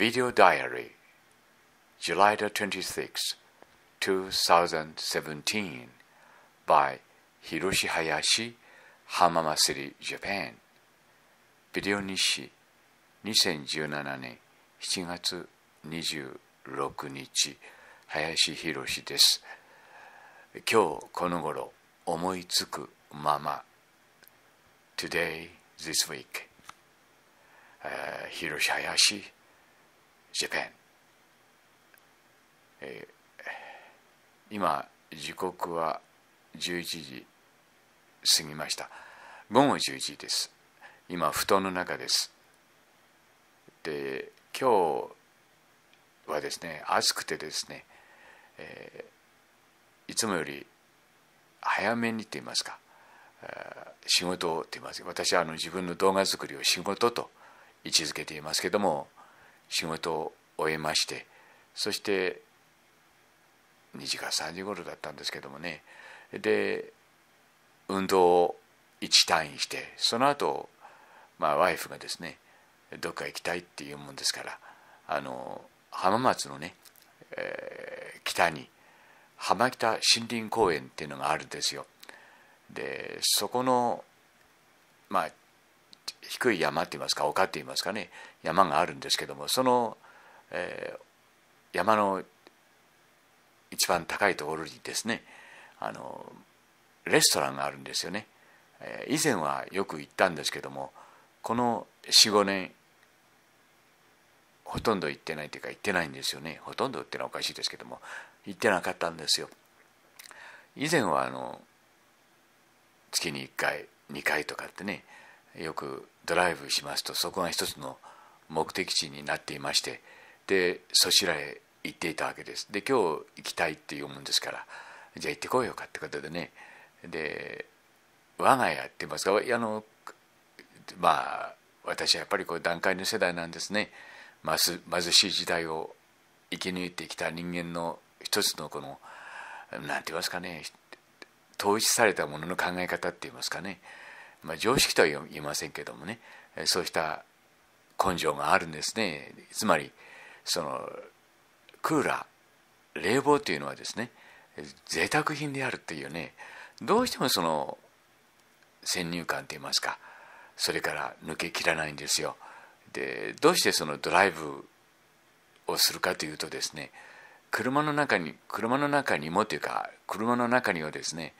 Video Diary July 26, 2017 by Hiroshi Hayashi h a m a m a City, Japan Video ビデオ日誌2017年7月26日林博です今日この頃思いつくまま Today, this week、uh, 広林林 Japan、えー、今時刻は11時過ぎました午後11時です今布団の中ですで今日はですね暑くてですね、えー、いつもより早めにと言いますか仕事と言います私はあの自分の動画作りを仕事と位置づけていますけども仕事を終えましてそして2時か3時頃だったんですけどもねで運動を1単位してその後、まあワイフがですねどっか行きたいっていうもんですからあの浜松のね、えー、北に浜北森林公園っていうのがあるんですよ。でそこの、まあ、低い山って言いますか丘って言いますかね山があるんですけどもその、えー、山の一番高いところにですねあのレストランがあるんですよね、えー、以前はよく行ったんですけどもこの45年ほとんど行ってないというか行ってないんですよねほとんどってのはおかしいですけども行ってなかったんですよ以前はあの月に1回2回とかってねよくドライブしますとそこが一つの目的地になっていましてでそちらへ行っていたわけですで今日行きたいっていうもんですからじゃあ行ってこいよかってことでねで我が家って言いますかあのまあ私はやっぱりこう段階の世代なんですね貧しい時代を生き抜いてきた人間の一つのこの何て言いますかね統一されたものの考え方って言いますかねまあ、常識とは言いませんけどもねそうした根性があるんですねつまりそのクーラー冷房というのはですね贅沢品であるというねどうしてもその先入観といいますかそれから抜けきらないんですよでどうしてそのドライブをするかというとですね車の中に車の中にもというか車の中にはですね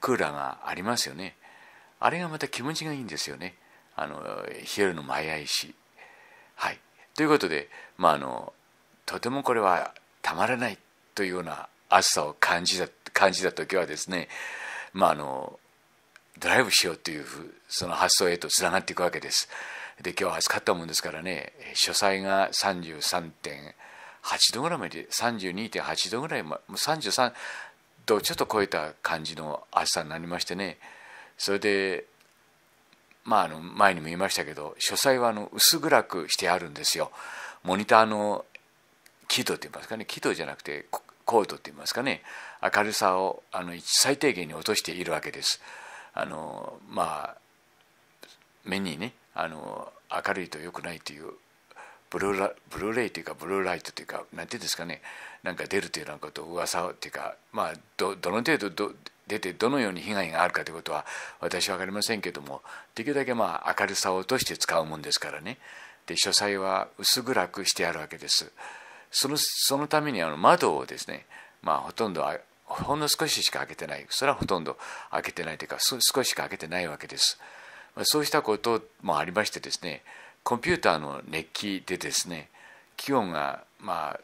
クーラーがありますよねあれがまた気持ちがいいんですよね。あの冷えるのも早いし。はい、ということで、まあ、あのとてもこれはたまらないというような暑さを感じた感じた時はですね、まあ、あのドライブしようというその発想へとつながっていくわけです。で今日は暑かったもんですからね書斎が33.8度ぐらいまで32.8度ぐらいま33度ちょっと超えた感じの暑さになりましてねそれでまあ、あの前にも言いましたけど書斎はあの薄暗くしてあるんですよモニターの輝度って言いますかね輝度じゃなくて高度って言いますかね明るさをあの最低限に落としているわけですあのまあ目にねあの明るいと良くないというブルーラブルーレイというかブルーライトというか何て言うんですかねなんか出るというようなこと噂っていうかまあどどの程度ど出てどのように被害があるかということは私は分かりませんけどもできるだけまあ明るさを落として使うもんですからねで書斎は薄暗くしてあるわけですそのそのためにあの窓をですねまあほとんどほんの少ししか開けてないそれはほとんど開けてないというか少ししか開けてないわけですそうしたこともありましてですねコンピューターの熱気でですね気温がまあ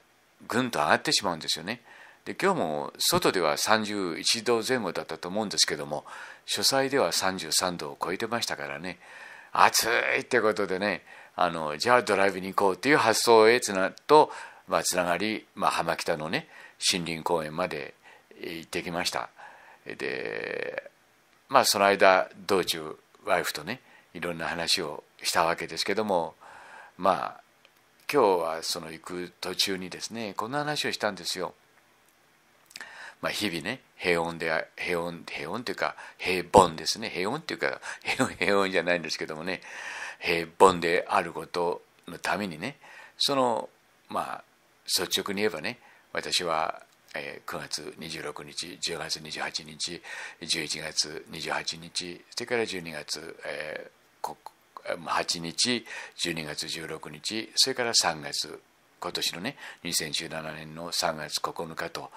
ぐんと上がってしまうんですよね。で今日も外では31度前後だったと思うんですけども書斎では33度を超えてましたからね暑いってことでねあのじゃあドライブに行こうっていう発想へつなと、まあ、つながり、まあ、浜北のね森林公園まで行ってきましたでまあその間道中ワイフとねいろんな話をしたわけですけどもまあ今日はその行く途中にですねこんな話をしたんですよ。まあ、日々ね平穏で平穏平穏というか平凡ですね平穏というか平穏平穏じゃないんですけどもね平凡であることのためにねそのまあ率直に言えばね私は9月26日10月28日11月28日それから12月、8日12月16日それから3月今年のね2017年の3月9日と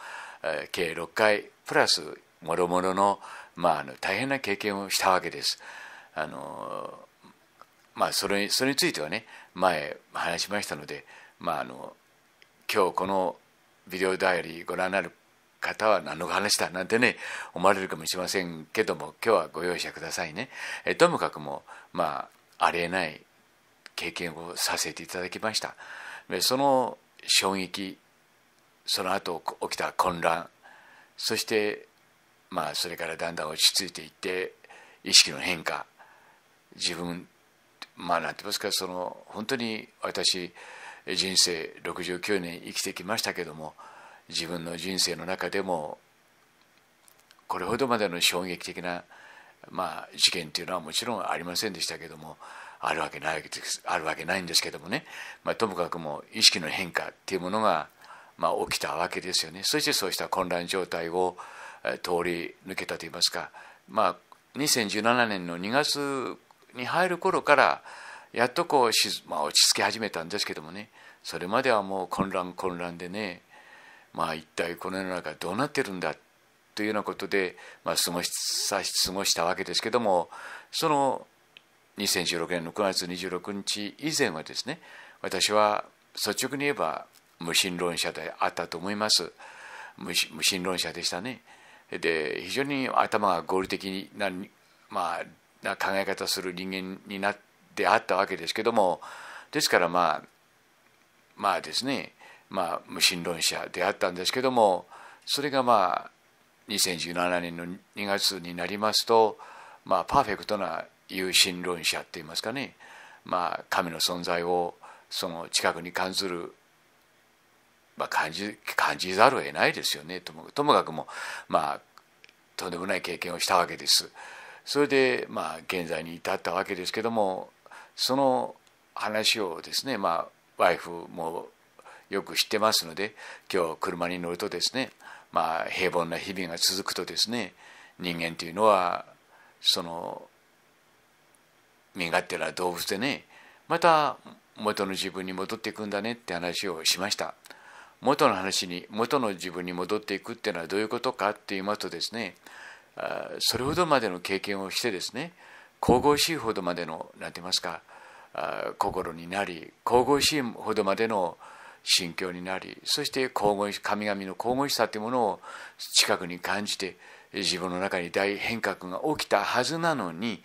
計6回プラスもろもろの,、まあ、あの大変な経験をしたわけです。あのまあ、それそれについてはね前話しましたので、まあ、あの今日このビデオダイアリーご覧になる方は何の話だなんてね思われるかもしれませんけども今日はご容赦くださいね。えともかくも、まあ、ありえない経験をさせていただきました。でその衝撃その後起きた混乱そしてまあそれからだんだん落ち着いていって意識の変化自分まあなんて言いますかその本当に私人生69年生きてきましたけども自分の人生の中でもこれほどまでの衝撃的な、まあ、事件というのはもちろんありませんでしたけどもあるわけないあるわけないんですけどもね、まあ、ともかくも意識の変化っていうものがまあ、起きたわけですよねそしてそうした混乱状態を通り抜けたといいますか、まあ、2017年の2月に入る頃からやっとこうし、まあ、落ち着き始めたんですけどもねそれまではもう混乱混乱でねまあ一体この世の中どうなってるんだというようなことで、まあ、過ごし過ごしたわけですけどもその2016年の9月26日以前はですね私は率直に言えば無神論者であったと思います無神論者でしたねで非常に頭が合理的な,、まあ、な考え方する人間になってあったわけですけどもですからまあまあですねまあ無神論者であったんですけどもそれがまあ2017年の2月になりますと、まあ、パーフェクトな有神論者っていいますかね、まあ、神の存在をその近くに感するまあ、感じ感じざるを得ないですよねともともかくもまあとんでもない経験をしたわけです。それでまあ現在に至ったわけですけどもその話をですねまあワイフもよく知ってますので今日車に乗るとですねまあ平凡な日々が続くとですね人間というのはその身勝手な動物でねまた元の自分に戻っていくんだねって話をしました。元の話に元の自分に戻っていくっていうのはどういうことかっていうとですねそれほどまでの経験をしてですね神々しいほどまでの何て言いますか心になり神々しいほどまでの心境になりそして神々神々の神々しさというものを近くに感じて自分の中に大変革が起きたはずなのに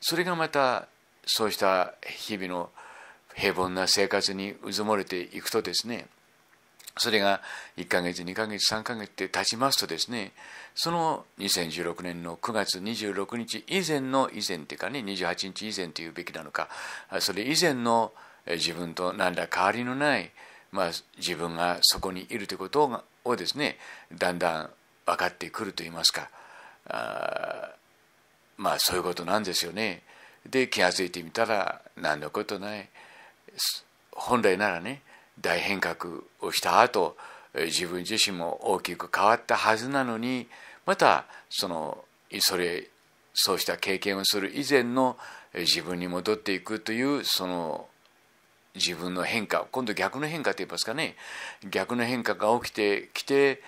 それがまたそうした日々の平凡な生活にうずもれていくとですねそれが1ヶ月、2ヶ月、3ヶ月って経ちますとですね、その2016年の9月26日以前の以前っていうかね、28日以前というべきなのか、それ以前の自分と何ら変わりのない、まあ、自分がそこにいるということをですね、だんだん分かってくると言いますか、あまあそういうことなんですよね。で、気が付いてみたら何のことない。本来ならね、大変革をした後自分自身も大きく変わったはずなのにまたそのそれそうした経験をする以前の自分に戻っていくというその自分の変化今度逆の変化といいますかね逆の変化が起きてきて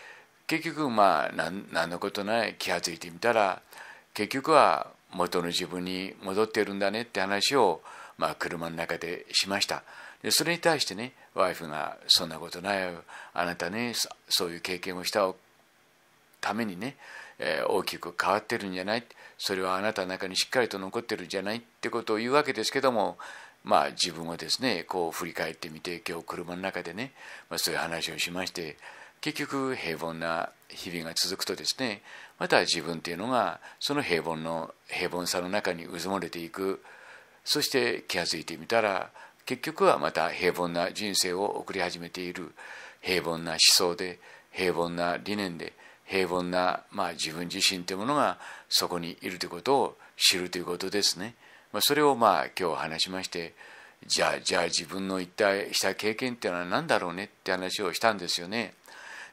結局まあ何のことない気が付いてみたら結局は元の自分に戻ってるんだねって話を、まあ、車の中でしました。でそれに対してねワイフが「そんなことないよあなたねそういう経験をしたためにね、えー、大きく変わってるんじゃないそれはあなたの中にしっかりと残ってるんじゃないってことを言うわけですけどもまあ自分をですねこう振り返ってみて今日車の中でね、まあ、そういう話をしまして結局平凡な日々が続くとですねまた自分っていうのがその平凡の平凡さの中に渦もれていくそして気が付いてみたら結局はまた平凡な人生を送り始めている平凡な思想で平凡な理念で平凡な、まあ、自分自身というものがそこにいるということを知るということですね。まあ、それをまあ今日話しましてじゃあじゃあ自分の一体した経験っていうのは何だろうねって話をしたんですよね。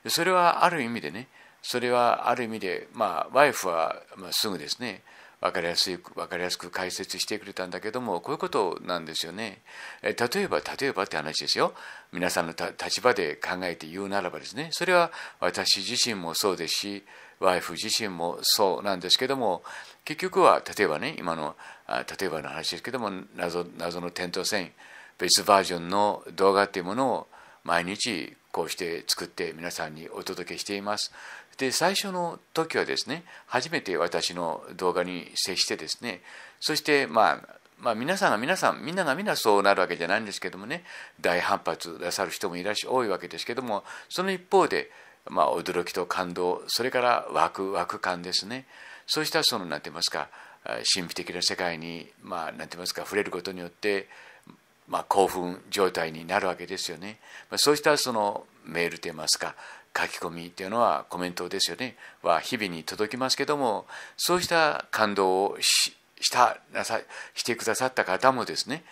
それはある意味でねそれはある意味でまあワイフはますぐですね分かりやす分かりやすく解説してくれたんだけどもこういうことなんですよね。例えば例えばって話ですよ。皆さんの立場で考えて言うならばですねそれは私自身もそうですしワイフ自身もそうなんですけども結局は例えばね今の例えばの話ですけども謎謎の点灯線別バージョンの動画っていうものを毎日こうして作って皆さんにお届けしています。で最初の時はですね初めて私の動画に接してですねそしてまあまあ、皆さんが皆さんみんながみんなそうなるわけじゃないんですけどもね大反発なさる人もいらっしゃ多いわけですけどもその一方で、まあ、驚きと感動それからワクワク感ですねそうしたその何て言いますか神秘的な世界に、まあ、何て言いますか触れることによって、まあ、興奮状態になるわけですよね。まあ、そうしたそのメールといいますか書き込みっていうのはコメントですよねは日々に届きますけどもそうした感動をしたなさしてくださった方もですね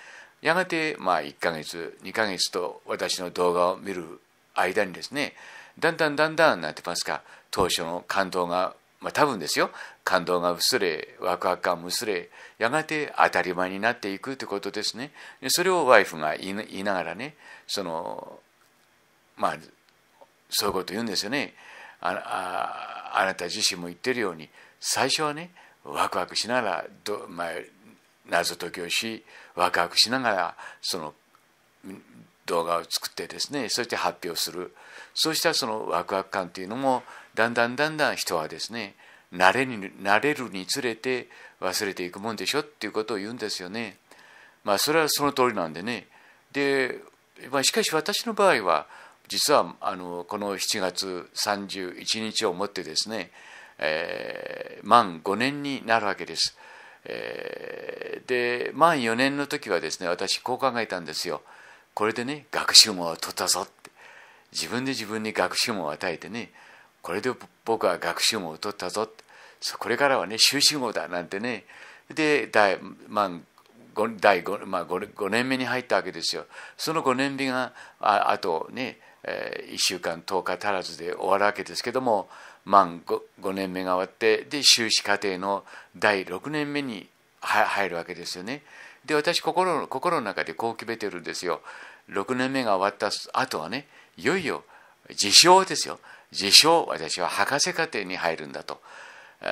やがてまあ1ヶ月2ヶ月と私の動画を見る間にですねだんだんだんだんなってますか当初の感動がまあ多分ですよ感動が薄れワクワク感も薄れやがて当たり前になっていくってことですねそれをワイフが言いながらねそのまあそういうこと言うんですよねああなた自身も言ってるように最初はねワクワクしながらど、まあ、謎解きをしワクワクしながらその動画を作ってですねそして発表するそうしたそのワクワク感というのもだんだんだんだん人はですね慣れに慣れるにつれて忘れていくもんでしょっていうことを言うんですよね。まあそれはその通りなんでね。で、まあ、しかし私の場合は実はあのこの7月31日をもってですね、えー、満5年になるわけです。えー、で満4年の時はですね私こう考えたんですよ。これでね学習網を取ったぞって自分で自分に学習網を与えてねこれで僕は学習網を取ったぞってこれからはね修士号だなんてねで第,、まあ、第 5,、まあ、5, 5年目に入ったわけですよ。その5年目がああとねえ1週間10日足らずで終わるわけですけども満 5, 5年目が終わってで修士課程の第6年目に入るわけですよね。で私心心の中でこう決めてるんですよ。6年目が終わった後はねいよいよ自称ですよ自称私は博士課程に入るんだと。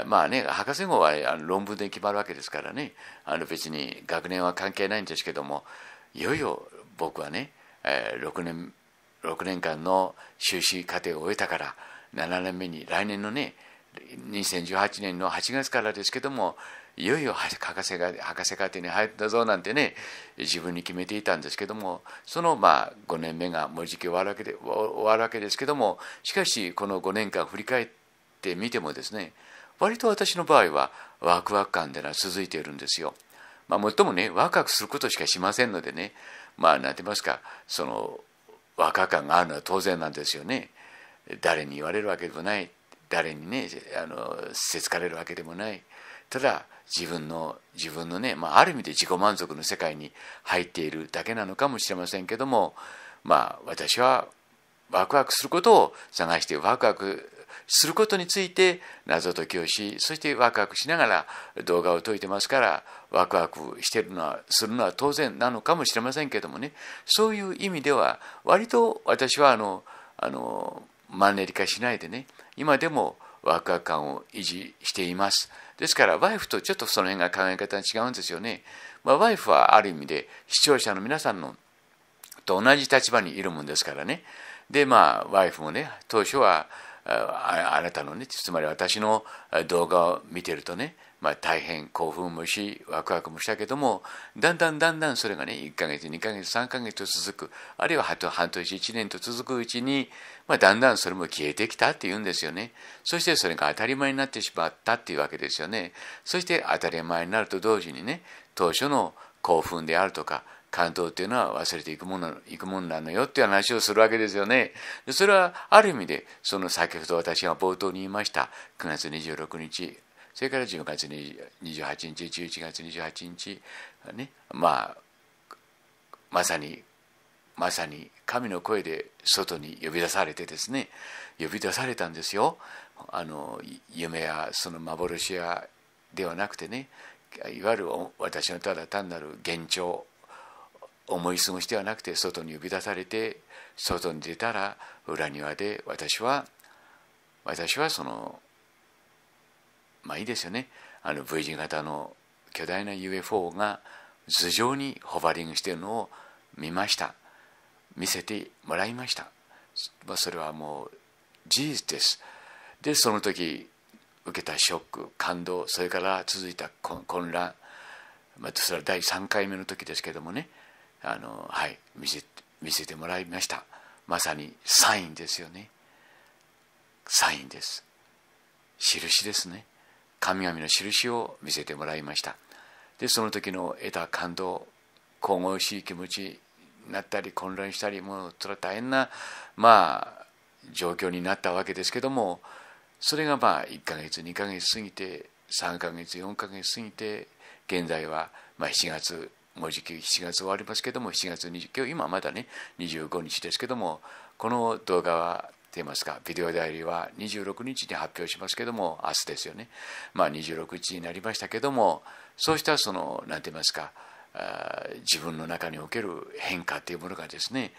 まあね、博士号は論文で決まるわけですからねあの別に学年は関係ないんですけどもいよいよ僕はね、えー、6年6年間の修士課程を終えたから7年目に来年のね2018年の8月からですけどもいよいよ博士が博士課程に入ったぞなんてね自分に決めていたんですけどもそのまあ5年目がもうじき終わるわけで終わるわけですけどもしかしこの5年間振り返ってみてもですね割と私の場合はワクワク感というのは続いているんですよ。まあ、もっともねワクワクすることしかしませんのでねまあ何て言いますかその若感があるのは当然なんですよね誰に言われるわけでもない誰にねあのせつかれるわけでもないただ自分の自分のね、まあ、ある意味で自己満足の世界に入っているだけなのかもしれませんけどもまあ私はワクワクすることを探してワクワクすることについて謎解きをしそしてワクワクしながら動画を解いてますからワクワクしてるのはするのは当然なのかもしれませんけどもねそういう意味では割と私はあのあのマンネリ化しないでね今でもワクワク感を維持しています。ですから、ワイフとちょっとその辺が考え方が違うんですよね。まあ、ワイフはある意味で視聴者の皆さんのと同じ立場にいるもんですからね。で、まあ、ワイフもね、当初はあなたのねつまり私の動画を見てるとね、まあ、大変興奮もしワクワクもしたけどもだんだんだんだんそれがね1ヶ月2ヶ月3ヶ月と続くあるいは半年1年と続くうちに、まあ、だんだんそれも消えてきたっていうんですよねそしてそれが当たり前になってしまったっていうわけですよねそして当たり前になると同時にね当初の興奮であるとか感動っていうのは忘れていくものいくもんなのよっていう話をするわけですよね。でそれはある意味でその先ほど私が冒頭に言いました9月26日それから10月28日11月28日ねまあまさにまさに神の声で外に呼び出されてですね呼び出されたんですよ。あの夢やその幻やではなくてねいわゆる私のただ単なる幻聴思い過ごしではなくて外に呼び出されて外に出たら裏庭で私は私はそのまあいいですよねあの V 字型の巨大な UFO が頭上にホバリングしているのを見ました見せてもらいました、まあ、それはもう事実ですでその時受けたショック感動それから続いた混乱まあ、それは第3回目の時ですけどもねあの、はい、見せ見せてもらいましたまさにサインですよねサインです印ですね神々の印を見せてもらいましたでその時の得た感動神々しい気持ちになったり混乱したりもうそれは大変なまあ状況になったわけですけどもそれがまあ1ヶ月2ヶ月過ぎて3ヶ月4ヶ月過ぎて現在はま7月もうじき7月終わりますけども、7月20日、今まだね、25日ですけども、この動画は、と言いますか、ビデオ代理は26日に発表しますけども、明日ですよね。まあ、26日になりましたけども、そうしたその、なんて言いますか、自分の中における変化というものがですね、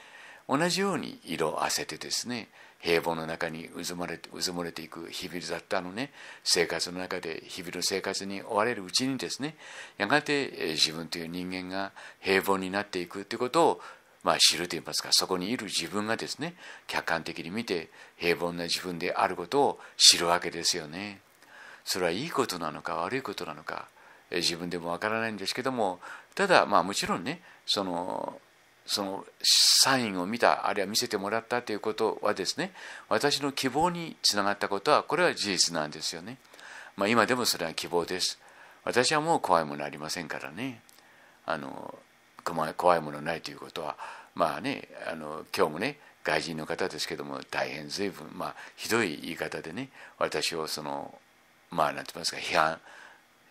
同じように色あせてですね平凡の中にうずれてうずもれていく日々だったのね生活の中で日々の生活に追われるうちにですねやがて自分という人間が平凡になっていくということをまあ、知ると言いますかそこにいる自分がですね客観的に見て平凡な自分であることを知るわけですよね。それはいいことなのか悪いことなのか自分でもわからないんですけどもただまあもちろんねそのそのサインを見たあるいは見せてもらったということはですね私の希望につながったことはこれは事実なんですよね。まあ、今でもそれは希望です。私はもう怖いものありませんからねあの怖いものないということはまあねあの今日もね外人の方ですけども大変随分まあひどい言い方でね私をそのまあ何て言いますか批判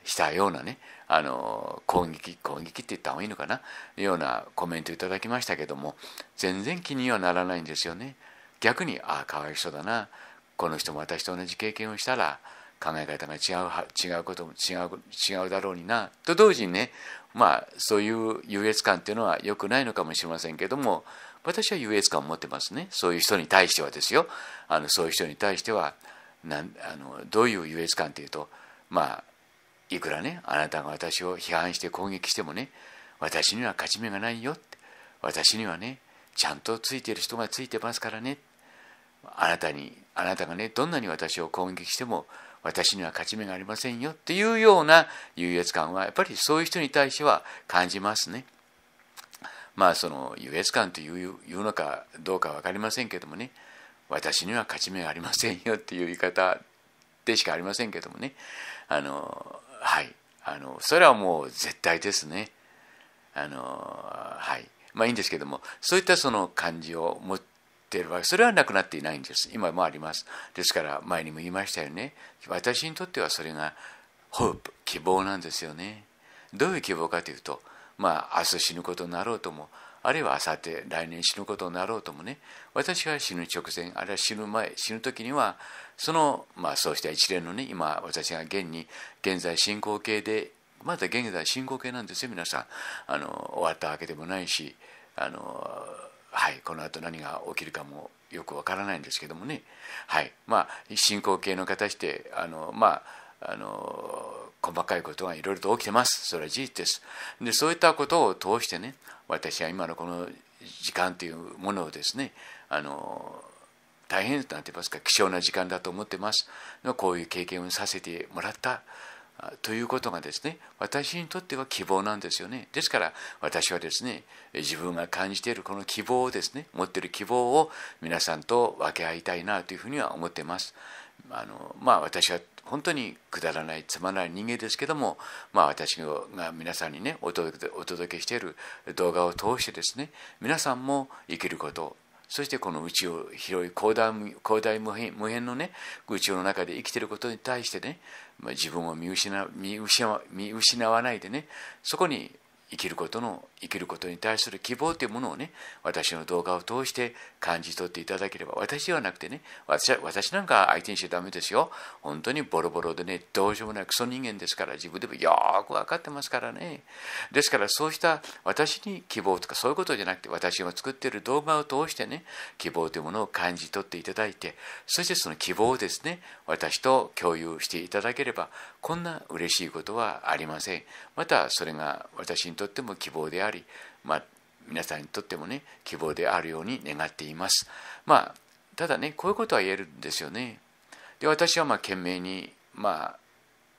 したようなねあの攻撃攻撃って言った方がいいのかなようなコメントいただきましたけども全然気にはならないんですよね逆にああかわいそうだなこの人も私と同じ経験をしたら考え方が違う違うことも違う違うだろうになと同時にねまあそういう優越感っていうのは良くないのかもしれませんけども私は優越感を持ってますねそういう人に対してはですよあのそういう人に対してはなんあのどういう優越感っていうとまあいくらねあなたが私を批判して攻撃してもね私には勝ち目がないよって私にはねちゃんとついてる人がついてますからねあなたにあなたがねどんなに私を攻撃しても私には勝ち目がありませんよっていうような優越感はやっぱりそういう人に対しては感じますね。まあその優越感というのかどうか分かりませんけどもね私には勝ち目がありませんよっていう言い方でしかありませんけどもねあのはいあのそれはもう絶対ですねあのはいまあいいんですけどもそういったその感じを持っている場合それはなくなっていないんです今もありますですから前にも言いましたよね私にとってはそれがホープ希望なんですよねどういう希望かというとまあ明日死ぬことになろうともあるいはあさって来年死ぬことになろうともね私が死ぬ直前あるいは死ぬ前死ぬ時にはその、まあ、そうした一連のね今私が現に現在進行形でまだ現在進行形なんですよ皆さんあの終わったわけでもないしあのはいこの後何が起きるかもよくわからないんですけどもねはいまあ進行形の形であのまああの細かいことがいろいろと起きてます。それは事実です。で、そういったことを通してね、私は今のこの時間というものをですね、あの、大変、なんて言いますか、貴重な時間だと思ってます。こういう経験をさせてもらった。ということがですね私にとっては希望なんですよねですから私はですね自分が感じているこの希望をですね持っている希望を皆さんと分け合いたいなというふうには思ってますあのまあ私は本当にくだらないつまらない人間ですけども、まあ、私が皆さんにねお届けお届けしている動画を通してですね皆さんも生きることそしてこの宇宙を広い広大広大無辺無辺のね宇宙の中で生きていることに対してね、まあ、自分を見失見失見失わないでねそこに生きることの生きることに対する希望というものをね私の動画を通して感じ取っていただければ私ではなくてね私私なんか相手にしちゃダメですよ本当にボロボロでねどうしようもないクソ人間ですから自分でもよく分かってますからねですからそうした私に希望とかそういうことじゃなくて私が作っている動画を通してね希望というものを感じ取っていただいてそしてその希望をですね私と共有していただければこんな嬉しいことはありませんまたそれが私にとっても希望であり、まあ、皆さんにとってもね希望であるように願っています。まあただねこういうことは言えるんですよね。で私はまあ懸命にまあ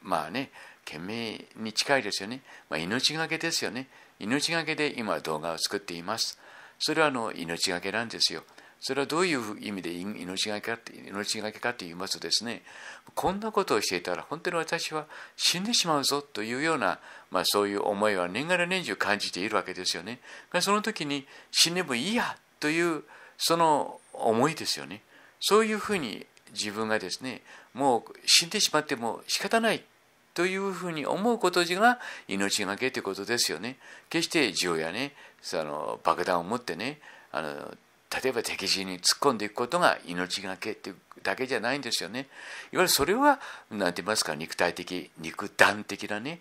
まあね懸命に近いですよね、まあ、命がけですよね命がけで今動画を作っていますそれはあの命がけなんですよそれはどういう意味で命がけか命がけかて言いますとですね、こんなことをしていたら本当に私は死んでしまうぞというような、まあ、そういう思いは年がら年中感じているわけですよね。その時に死ねばいいやというその思いですよね。そういうふうに自分がですね、もう死んでしまっても仕方ないというふうに思うことが命がけということですよね。決して銃やね、その爆弾を持ってね、あの例えば敵陣に突っ込んでいくことが命がけっていうだけじゃないんですよね。いわゆるそれは何て言いますか肉体的肉弾的なね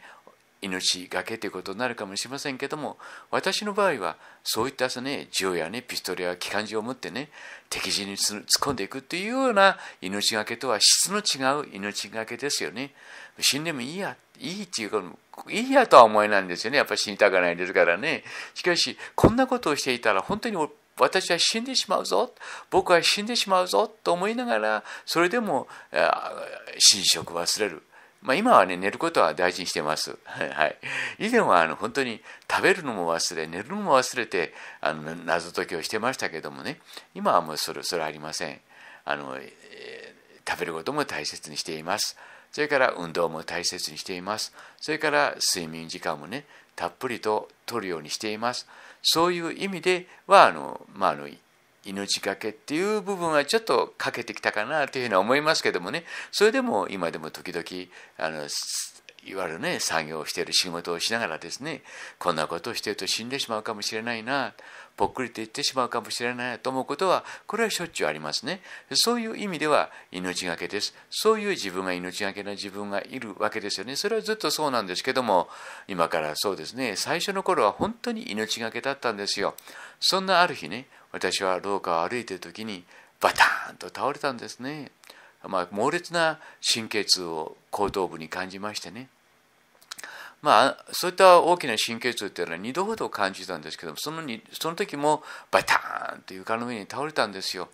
命がけということになるかもしれませんけども私の場合はそういったね銃やねピストルや機関銃を持ってね敵陣に突っ込んでいくっていうような命がけとは質の違う命がけですよね死んでもいいやいいっていうかいいやとは思えないんですよねやっぱり死にたくないですからねしかしこんなことをしていたら本当に私は死んでしまうぞ僕は死んでしまうぞと思いながらそれでも寝食忘れる、まあ、今はね寝ることは大事にしてます、はい、以前はあの本当に食べるのも忘れ寝るのも忘れてあの謎解きをしてましたけどもね今はもうそれそれありませんあの、えー、食べることも大切にしていますそれから運動も大切にしていますそれから睡眠時間もねたっぷりと取るようにしていますそういう意味ではあの、まあ、あの命がけっていう部分はちょっと欠けてきたかなというふうには思いますけどもねそれでも今でも時々あのいわゆるね作業をしている仕事をしながらですねこんなことをしていると死んでしまうかもしれないなぽっくりと言ってしまうかもしれないと思うことはこれはしょっちゅうありますねそういう意味では命がけですそういう自分が命がけな自分がいるわけですよねそれはずっとそうなんですけども今からそうですね最初の頃は本当に命がけだったんですよそんなある日ね私は廊下を歩いている時にバターンと倒れたんですねまあ、猛烈な神経痛を後頭部に感じましてねまあ、そういった大きな神経痛っていうのは2度ほど感じたんですけどもそのにその時もバターンと床の上に倒れたんですよ。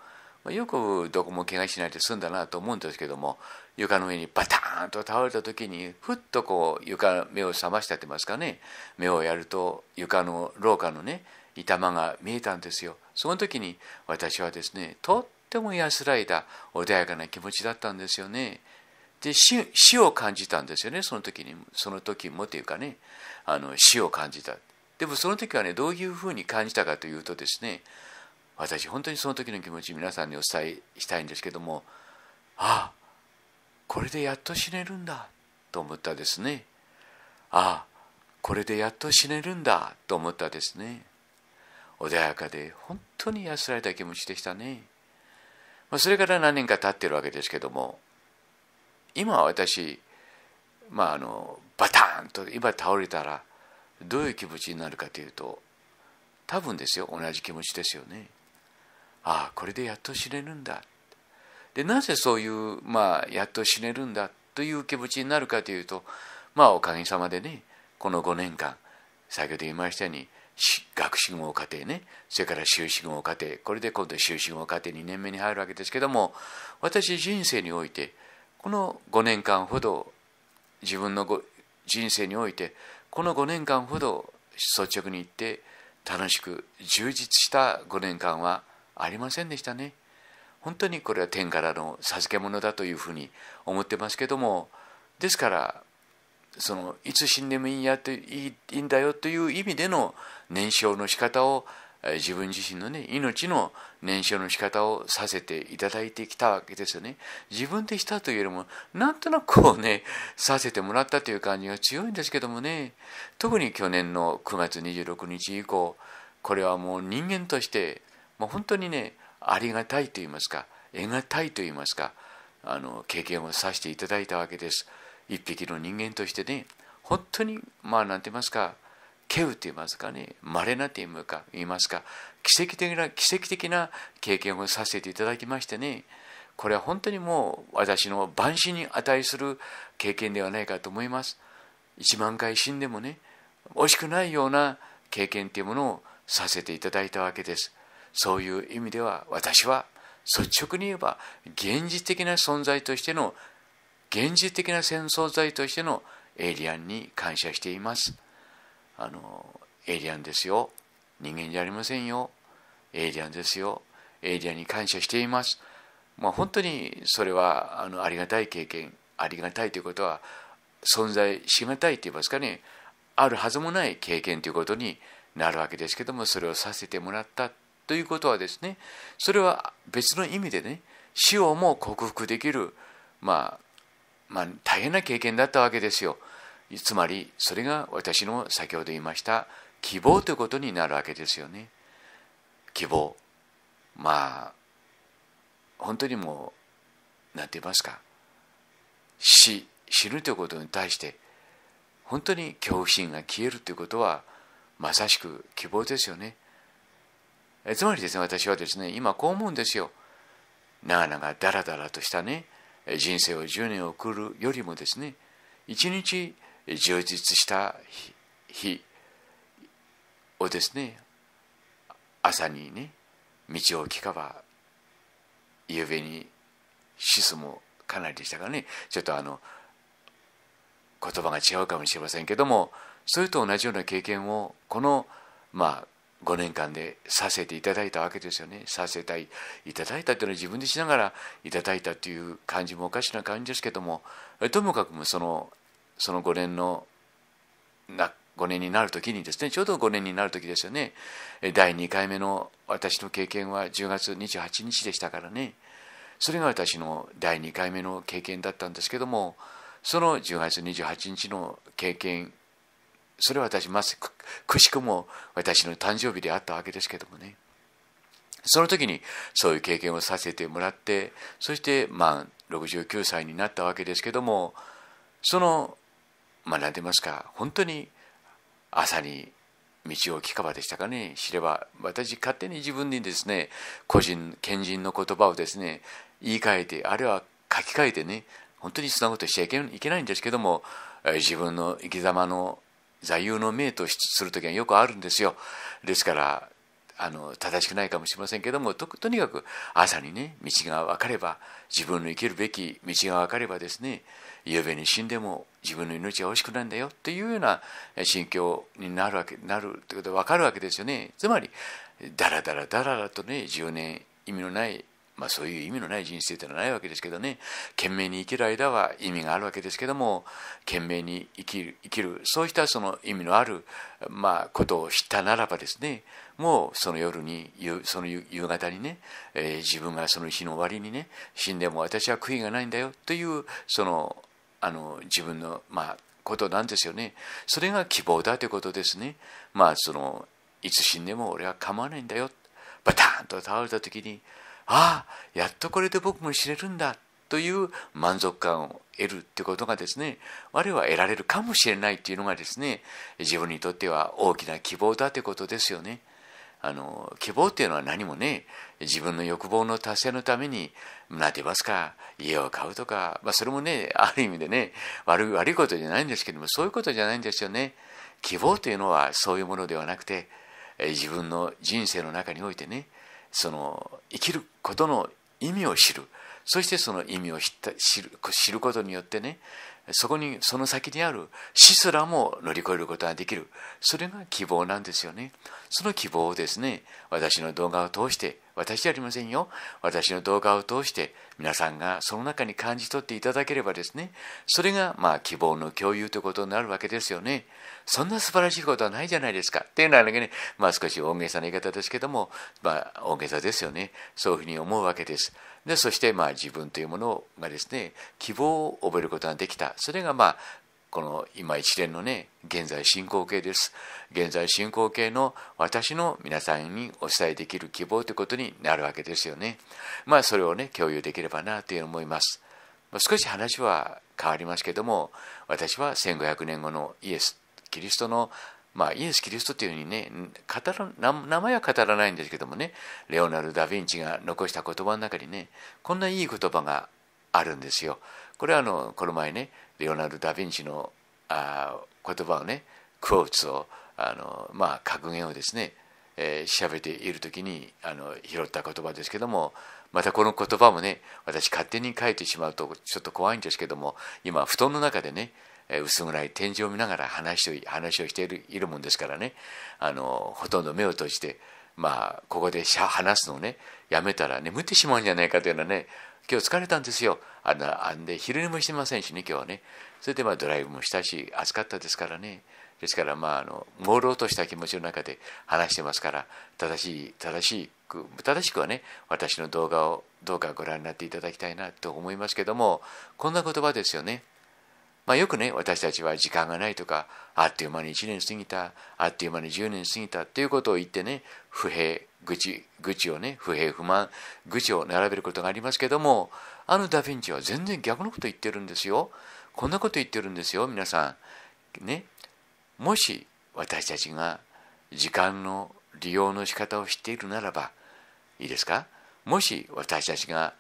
まあ、よくどこも怪我しないで済んだなと思うんですけども床の上にバターンと倒れた時にふっとこう床目を覚ましたってますかね目をやると床の廊下のね板間が見えたんですよ。その時に私はですねとっても安らいだ穏やかな気持ちだったんですよね。で死死を感じたんですよねその時にその時もというかねあの死を感じたでもその時はねどういうふうに感じたかというとですね私本当にその時の気持ち皆さんにお伝えしたいんですけどもああこれでやっと死ねるんだと思ったですねああこれでやっと死ねるんだと思ったですね穏やかで本当に安らいだ気持ちでしたね、まあ、それから何年か経ってるわけですけども今私、まあ、あのバタンと今倒れたらどういう気持ちになるかというと多分ですよ同じ気持ちですよね。ああこれでやっと死ねるんだ。でなぜそういう、まあ、やっと死ねるんだという気持ちになるかというとまあおかげさまでねこの5年間先ほど言いましたように学士号課程ねそれから修士号課程これで今度修士号課程2年目に入るわけですけども私人生においてこの5年間ほど自分の人生においてこの5年間ほど率直に言って楽しく充実した5年間はありませんでしたね。本当にこれは天からの授け物だというふうに思ってますけどもですからそのいつ死んでもいいやといいんだよという意味での燃焼の仕方を自分自身のね命の燃焼の仕方をさせていただいてきたわけですよね自分でしたというよりもなんとなくこうねさせてもらったという感じが強いんですけどもね特に去年の9月26日以降これはもう人間としてもう本当にねありがたいと言いますか得がたいと言いますかあの経験をさせていただいたわけです一匹の人間としてね本当にまあ何て言いますかケウと言いますかね、稀なと言いますか、奇跡的な、奇跡的な経験をさせていただきましてね、これは本当にもう私の万死に値する経験ではないかと思います。1万回死んでもね、惜しくないような経験というものをさせていただいたわけです。そういう意味では私は率直に言えば現実的な存在としての現実的な戦争罪としてのエイリアンに感謝しています。あのエイリアンですよ人間じゃありませんよエイリアンですよエイリアンに感謝していますまあ本当にそれはあのありがたい経験ありがたいということは存在しがたいと言いますかねあるはずもない経験ということになるわけですけどもそれをさせてもらったということはですねそれは別の意味でね死をも克服できるまあまあ大変な経験だったわけですよ。つまりそれが私の先ほど言いました希望ということになるわけですよね。希望まあ本当にもう何て言いますか死死ぬということに対して本当に恐怖心が消えるということはまさしく希望ですよね。えつまりですね私はですね今こう思うんですよ。長々ダラダラとしたね人生を10年送るよりもですね一日充実した日をですね朝にね道を聞かば夕べにスもかなりでしたからねちょっとあの言葉が違うかもしれませんけどもそれと同じような経験をこのまあ5年間でさせていただいたわけですよね。させたい。いただいたというのは自分でしながらいただいたという感じもおかしな感じですけども、ともかくもそのその5年のな5年になる時にですねちょうど5年になる時ですよね第2回目の私の経験は10月28日でしたからねそれが私の第2回目の経験だったんですけどもその10月28日の経験それは私まずくしくも私の誕生日であったわけですけどもねその時にそういう経験をさせてもらってそしてまあ69歳になったわけですけどもその学んでますか本当に朝に道を聞かばでしたかね知れば私勝手に自分にですね個人賢人の言葉をですね言い換えてあるいは書き換えてね本当にそんなことしちゃいけないんですけども自分の生き様の座右の銘とする時はよくあるんですよですからあの正しくないかもしれませんけどもとにかく朝にね道が分かれば自分の生きるべき道が分かればですね夕べに死んでも自分の命は惜しくないんだよっていうような心境になるわけなるってことは分かるわけですよねつまりだらだらだらだとね10年意味のないまあ、そういう意味のない人生というのはないわけですけどね懸命に生きる間は意味があるわけですけども懸命に生きる生きるそうしたその意味のある、まあ、ことを知ったならばですねもうその夜にその夕方にね、えー、自分がその日の終わりにね死んでも私は悔いがないんだよというそのあの自分の、まあ、ことなんですよね。それが希望だということですね。まあそのいつ死んでも俺は構わないんだよ。バタンと倒れた時にああやっとこれで僕も死れるんだという満足感を得るってことがですね我は得られるかもしれないっていうのがですね自分にとっては大きな希望だということですよね。あの希望っていうのは何もね自分の欲望の達成のために何て言いますか家を買うとか、まあ、それもねある意味でね悪い悪いことじゃないんですけどもそういうことじゃないんですよね希望というのはそういうものではなくて自分の人生の中においてねその生きることの意味を知るそしてその意味を知る知ることによってねそこにその先にある死すらも乗り越えることができるそれが希望なんですよねその希望をですね私の動画を通して私じゃありませんよ。私の動画を通して皆さんがその中に感じ取っていただければですね、それがまあ希望の共有ということになるわけですよね。そんな素晴らしいことはないじゃないですか。っていうのはね、まあ少し大げさな言い方ですけども、まあ大げさですよね。そういうふうに思うわけです。で、そしてまあ自分というものがですね、希望を覚えることができた。それがまあこの今一連のね現在進行形です現在進行形の私の皆さんにお伝えできる希望ということになるわけですよねまあそれをね共有できればなという思います少し話は変わりますけども私は1500年後のイエスキリストのまあ、イエス・キリストというふうにね語名前は語らないんですけどもねレオナルド・ダ・ヴィンチが残した言葉の中にねこんないい言葉があるんですよ。これはあのこの前ねレオナルド・ダ・ヴィンチのあ言葉をねクォーツをあの、まあ、格言をですねえー、調べている時にあの拾った言葉ですけどもまたこの言葉もね私勝手に書いてしまうとちょっと怖いんですけども今布団の中でね薄暗い天井を見ながら話を話をしているいるもんですからねあのほとんど目を閉じてまあここで話すのをねやめたら眠ってしまうんじゃないかというのはね今日疲れたんですよ。あのあんで昼寝もしてませんしね今日はね。それでまあドライブもしたし暑かったですからね。ですからまああの朦朧とした気持ちの中で話してますから正しい正しく、正しくはね私の動画をどうかご覧になっていただきたいなと思いますけどもこんな言葉ですよね。まあ、よくね私たちは時間がないとかあっという間に1年過ぎたあっという間に10年過ぎたっていうことを言ってね不平愚痴愚痴をね不平不満愚痴を並べることがありますけどもあのダ・ヴィンチは全然逆のこと言ってるんですよこんなこと言ってるんですよ皆さんねもし私たちが時間の利用の仕方を知っているならばいいですかもし私たちが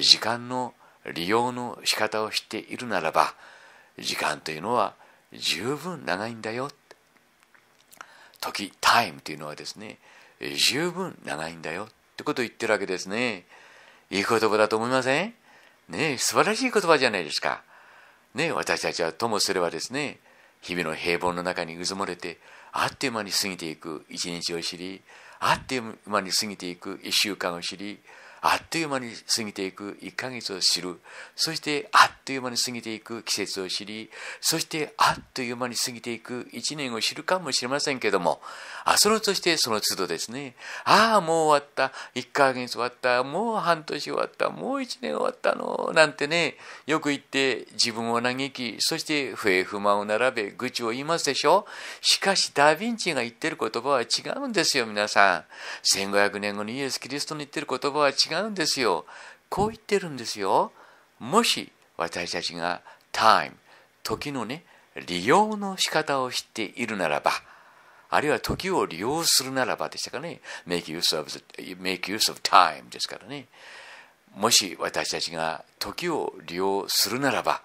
時間の利用の仕方を知っているならば時間というのは十分長いんだよ時タイムというのはですね十分長いんだよってことを言ってるわけですね。いい言葉だと思いませんね素晴らしい言葉じゃないですか。ね私たちはともすればですね、日々の平凡の中にうずもれて、あっという間に過ぎていく一日を知り、あっという間に過ぎていく一週間を知り、あっという間に過ぎていく1ヶ月を知るそしてあっという間に過ぎていく季節を知りそしてあっという間に過ぎていく1年を知るかもしれませんけどもあそのとしてその都度ですねああもう終わった1ヶ月終わったもう半年終わったもう1年終わったのなんてねよく言って自分を嘆きそして不平不満を並べ愚痴を言いますでしょしかしダ・ヴィンチが言ってる言葉は違うんですよ皆さん1500年後にイエス・キリストの言ってる言葉は違うんですよ。こう言ってるんですよ。もし私たちがタイム、時のね、利用の仕方を知っているならば、あるいは時を利用するならばでしたかね。make use of, make use of time ですからね。もし私たちが時を利用するならば、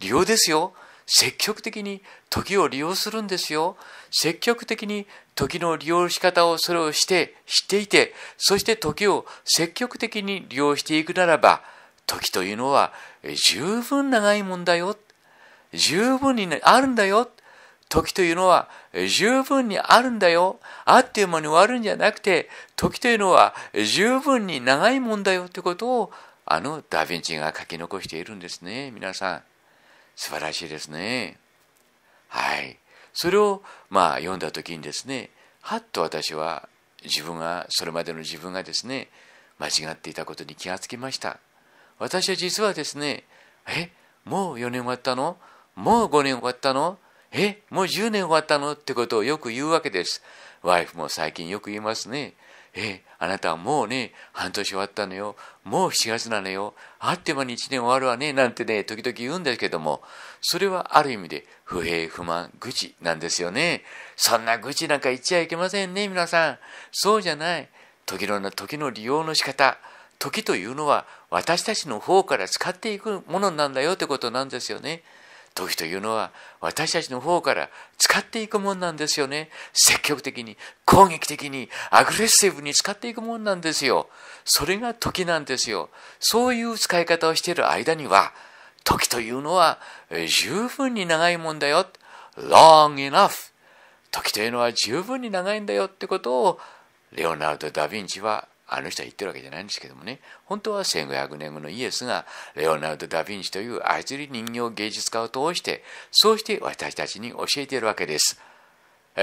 利用ですよ。積極的に時を利用するんですよ。積極的に時の利用し方をそれをして、知っていて、そして時を積極的に利用していくならば、時というのは十分長いもんだよ。十分にあるんだよ。時というのは十分にあるんだよ。あっという間に終わるんじゃなくて、時というのは十分に長いもんだよということを、あのダヴィンチが書き残しているんですね。皆さん。素晴らしいですね。はい。それをまあ読んだ時にですねはっと私は自分がそれまでの自分がですね間違っていたことに気がつきました私は実はですねえもう4年終わったのもう5年終わったのえもう10年終わったのってことをよく言うわけですワイフも最近よく言いますねえあなたはもうね、半年終わったのよ。もう7月なのよ。あっという間に1年終わるわね。なんてね、時々言うんですけども、それはある意味で不平不満、愚痴なんですよね。そんな愚痴なんか言っちゃいけませんね、皆さん。そうじゃない。時の時の利用の仕方。時というのは私たちの方から使っていくものなんだよってことなんですよね。時というのは私たちの方から使っていくもんなんですよね。積極的に、攻撃的に、アグレッシブに使っていくもんなんですよ。それが時なんですよ。そういう使い方をしている間には、時というのは十分に長いもんだよ。long enough。時というのは十分に長いんだよってことを、レオナルド・ダ・ヴィンチはあの人は言ってるわけじゃないんですけどもね本当は1500年後のイエスがレオナルド・ダ・ヴィンチという操り人形芸術家を通してそうして私たちに教えているわけです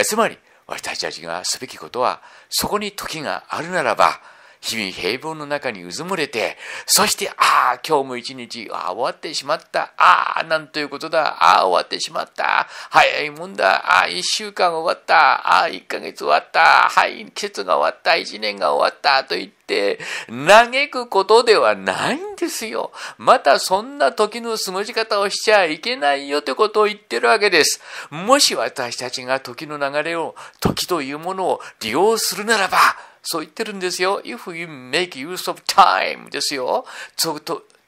つまり私たちがすべきことはそこに時があるならば日々平凡の中にうずむれて、そして、ああ、今日も一日、ああ、終わってしまった。ああ、なんということだ。ああ、終わってしまった。早いもんだ。ああ、一週間終わった。ああ、一ヶ月終わった。はい、季節が終わった。一年が終わった。と言って、て嘆くことではないんですよ。またそんな時の過ごし方をしちゃいけないよってことを言ってるわけです。もし私たちが時の流れを、時というものを利用するならば、そう言ってるんですよ。If you make use of time ですよ。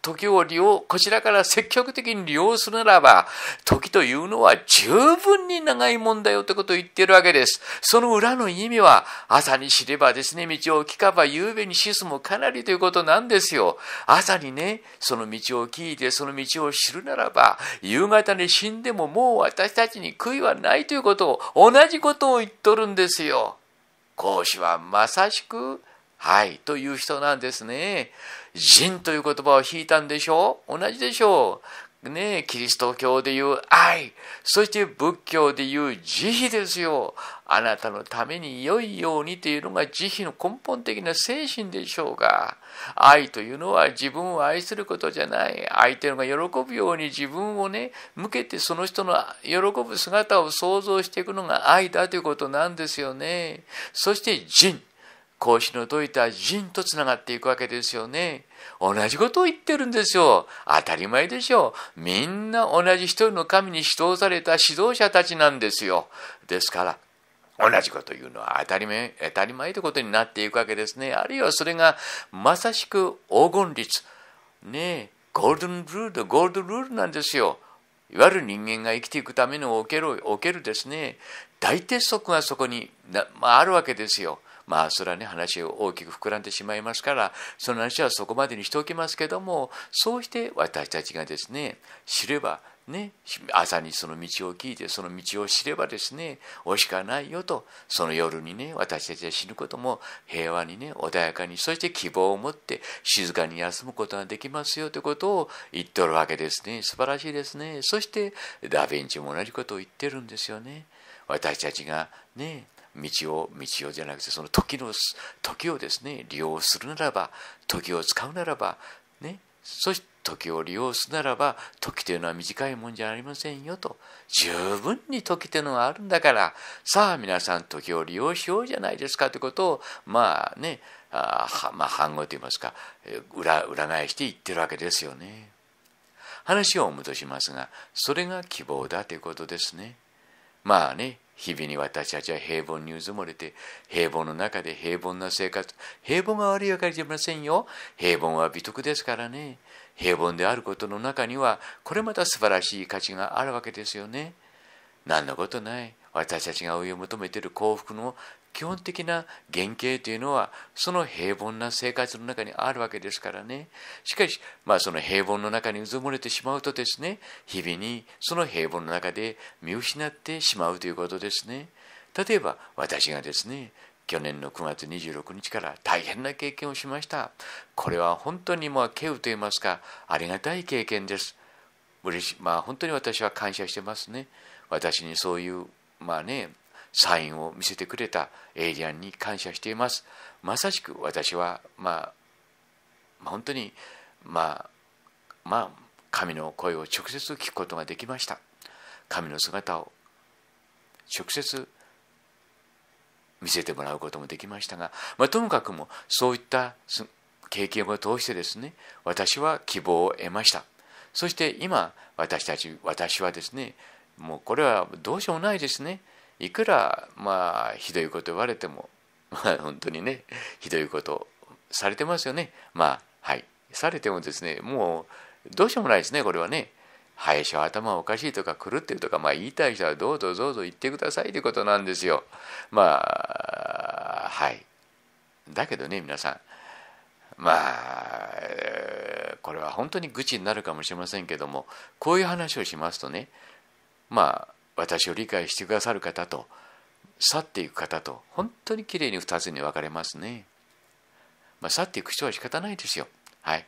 時を利用、こちらから積極的に利用するならば、時というのは十分に長いもんだよってことを言ってるわけです。その裏の意味は、朝に知ればですね、道を聞かば、夕べに沈むかなりということなんですよ。朝にね、その道を聞いて、その道を知るならば、夕方に死んでももう私たちに悔いはないということを、同じことを言っとるんですよ。講師はまさしく、はい、という人なんですね。人という言葉を引いたんでしょう同じでしょう。ねえ、キリスト教でいう愛、そして仏教でいう慈悲ですよ。あなたのために良いようにというのが慈悲の根本的な精神でしょうが、愛というのは自分を愛することじゃない。相手が喜ぶように自分をね、向けてその人の喜ぶ姿を想像していくのが愛だということなんですよね。そして人。孔子の説いた人とつながっていくわけですよね。同じことを言ってるんですよ。当たり前でしょう。みんな同じ一人の神に指導された指導者たちなんですよ。ですから、同じこと言うのは当たり前、当たり前ということになっていくわけですね。あるいはそれがまさしく黄金律。ねゴールドンルール、ゴールドルールなんですよ。いわゆる人間が生きていくためのおける、おけるですね。大鉄則がそこに、まあ、あるわけですよ。まあそれはね話を大きく膨らんでしまいますからその話はそこまでにしておきますけどもそうして私たちがですね知ればね、朝にその道を聞いてその道を知ればですねおしかないよとその夜にね私たちは死ぬことも平和にね穏やかにそして希望を持って静かに休むことができますよということを言っとるわけですね素晴らしいですねそしてダ・ヴィンチも同じことを言ってるんですよね私たちがね道を道をじゃなくてその時の時をですね利用するならば時を使うならばねそして時を利用すならば時というのは短いもんじゃありませんよと十分に時というのがあるんだからさあ皆さん時を利用しようじゃないですかということをまあねあまあ反語といいますか裏占いして言ってるわけですよね。話を戻しますがそれが希望だということですね。まあね日々に私たちは平凡にうもれて平凡の中で平凡な生活平凡が悪いわけじゃありませんよ平凡は美徳ですからね平凡であることの中にはこれまた素晴らしい価値があるわけですよね何のことない私たちが追い求めている幸福の基本的な原型というのはその平凡な生活の中にあるわけですからねしかし、まあ、その平凡の中にうずもれてしまうとですね日々にその平凡の中で見失ってしまうということですね例えば私がですね去年の9月26日から大変な経験をしましたこれは本当にもう敬意と言いますかありがたい経験です嬉しまあ本当に私は感謝してますね私にそういうまあねサインを見せてくれたエイリアンに感謝しています。まさしく私は、まあ、本当に、まあ、まあ、神の声を直接聞くことができました。神の姿を直接見せてもらうこともできましたが、まあ、ともかくもそういった経験を通してですね、私は希望を得ました。そして今、私たち、私はですね、もうこれはどうしようもないですね。いくらまあひどいこと言われても まあ本当にねひどいことされてますよねまあはいされてもですねもうどうしようもないですねこれはね会社は頭おかしいとか狂ってるとか、まあ、言いたい人はどうぞどうぞ言ってくださいということなんですよ。まあはいだけどね皆さんまあこれは本当に愚痴になるかもしれませんけどもこういう話をしますとねまあ私を理解してくださる方と去っていく方と本当にきれいに2つに分かれますね。まあ、去っていく人は仕方ないですよ。はい。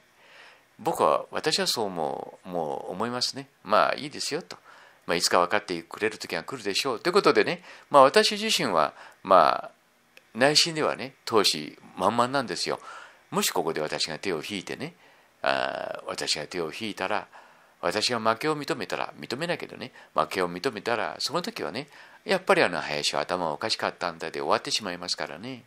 僕は私はそうももう思いますね。まあいいですよと。まあ、いつか分かってくれる時が来るでしょう。ということでね、まあ、私自身はまあ内心ではね投資満々なんですよ。もしここで私が手を引いてねあ私が手を引いたら私が負けを認めたら、認めないけどね、負けを認めたら、その時はね、やっぱりあの林は頭おかしかったんだで終わってしまいますからね。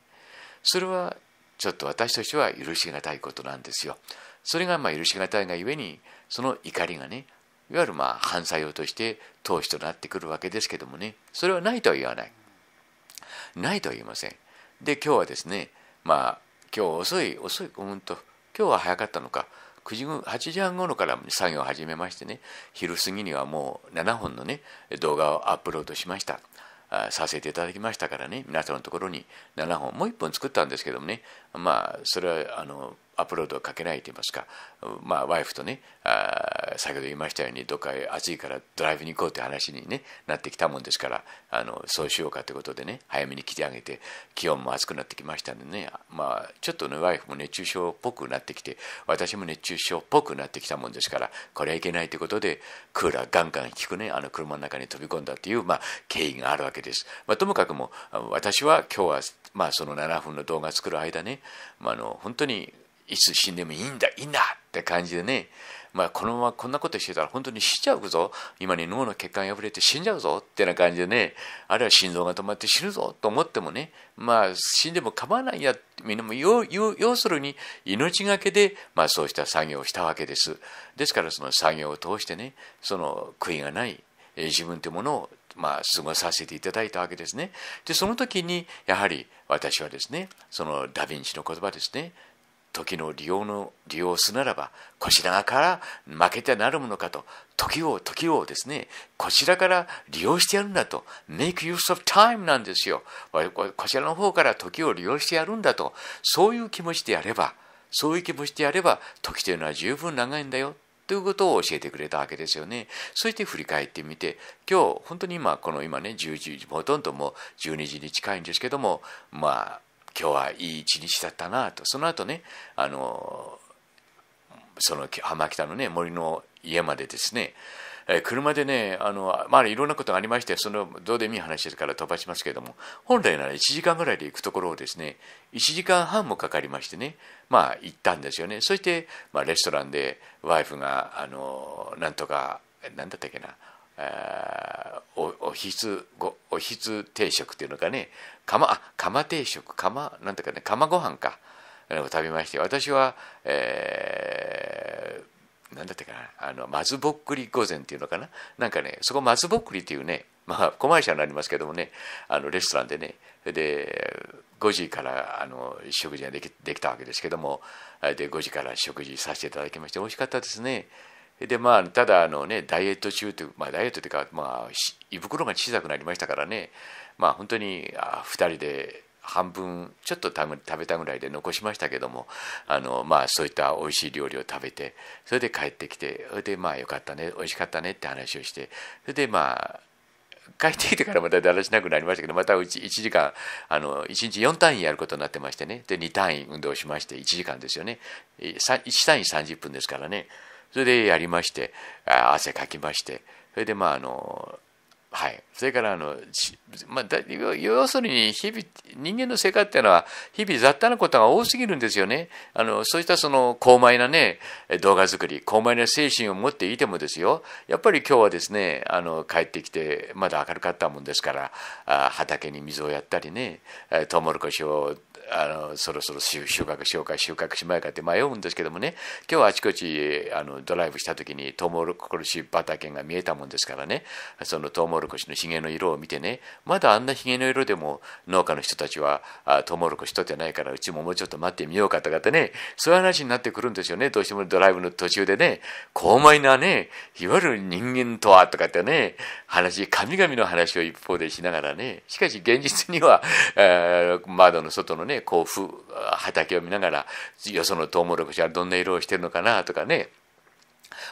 それはちょっと私としては許し難いことなんですよ。それがまあ許し難いがゆえに、その怒りがね、いわゆるまあ反作用として投資となってくるわけですけどもね、それはないとは言わない。ないとは言いません。で、今日はですね、まあ、今日遅い、遅い、うんと、今日は早かったのか、9時8時半頃から作業を始めましてね昼過ぎにはもう7本のね動画をアップロードしましたさせていただきましたからね皆さんのところに7本もう1本作ったんですけどもねまあそれはあのアップロードをかけないと言いますか、まあ、ワイフとねあ先ほど言いましたようにどっか暑いからドライブに行こうって話に、ね、なってきたもんですからあのそうしようかということでね早めに来てあげて気温も暑くなってきましたんでね、まあ、ちょっとねワイフも熱中症っぽくなってきて私も熱中症っぽくなってきたもんですからこれはいけないということでクーラーガンガン引くねあの車の中に飛び込んだという、まあ、経緯があるわけです。まあ、ともかくも私は今日は、まあ、その7分の動画作る間ね、まあ、あの本当にいつ死んでもいいんだいいんだって感じでねまあ、このままこんなことしてたら本当に死んじゃうぞ今に脳の血管破れて死んじゃうぞってな感じでねあるいは心臓が止まって死ぬぞと思ってもねまあ死んでも構わないやみんなも要するに命がけで、まあ、そうした作業をしたわけですですからその作業を通してねその悔いがない自分というものをまあ、過ごさせていただいたわけですね。で、その時に、やはり私はですね、そのダ・ヴィンチの言葉ですね、時の利用の利用すならば、こちらから負けてなるものかと、時を、時をですね、こちらから利用してやるんだと、make use of time なんですよ。こちらの方から時を利用してやるんだと、そういう気持ちでやれば、そういう気持ちでやれば、時というのは十分長いんだよ。ということを教えてくれたわけですよね。そして振り返ってみて、今日、本当に今、この今ね、10時、ほとんどもう12時に近いんですけども、まあ、今日はいい一日だったなとその後ねあのその浜北のね森の家までですねえ車でね、あの、まあ、いろんなことがありまして、その、どうでもいい話ですから飛ばしますけれども、本来なら1時間ぐらいで行くところをですね、1時間半もかかりましてね、まあ、行ったんですよね。そして、まあ、レストランで、ワイフが、あの、なんとか、なんだったっけな、あおおひつごおひつ定食っていうのかね釜あ釜定食釜なんうかね釜ご飯か食べまして私は、えー、なんだったかなあの松ぼっくり御膳っていうのかななんかねそこ松ぼっくりっていうねまあコマーシャルになりますけどもねあのレストランでねで5時からあの食事ができできたわけですけどもで5時から食事させていただきまして美味しかったですね。でまあ、ただあの、ね、ダイエット中という、まあ、ダイエットというか、まあ、胃袋が小さくなりましたからね、まあ、本当にあ2人で半分ちょっと食べたぐらいで残しましたけどもあの、まあ、そういった美味しい料理を食べてそれで帰ってきてそれでまあよかったね美味しかったねって話をしてそれでまあ帰ってきてからまただらしなくなりましたけどまたうち1時間あの1日4単位やることになってましてねで2単位運動しまして1時間ですよね 1, 単位30分ですからねそれでやりまして汗かきましてそれでまああのはい、それからあの、まあ、要するに日々人間の生活っていうのは日々雑多なことが多すぎるんですよねあのそうしたその高邁なね動画作り高邁な精神を持っていてもですよやっぱり今日はですねあの帰ってきてまだ明るかったもんですからあ畑に水をやったりねトウモロコシをあのそろそろ収穫しようか収穫しまいかって迷うんですけどもね今日あちこちあのドライブした時にトウモロコシ畑が見えたもんですからねそのトウモロコシのヒゲの色を見てねまだあんなヒゲの色でも農家の人たちはあトウモロコシ取ってないからうちももうちょっと待ってみようかとかってねそういう話になってくるんですよねどうしてもドライブの途中でね高邁なねいわゆる人間とはとかってね話神々の話を一方でしながらねしかし現実には、えー、窓の外のねこう畑を見ながらよそのトウモロコシはどんな色をしてるのかなとかね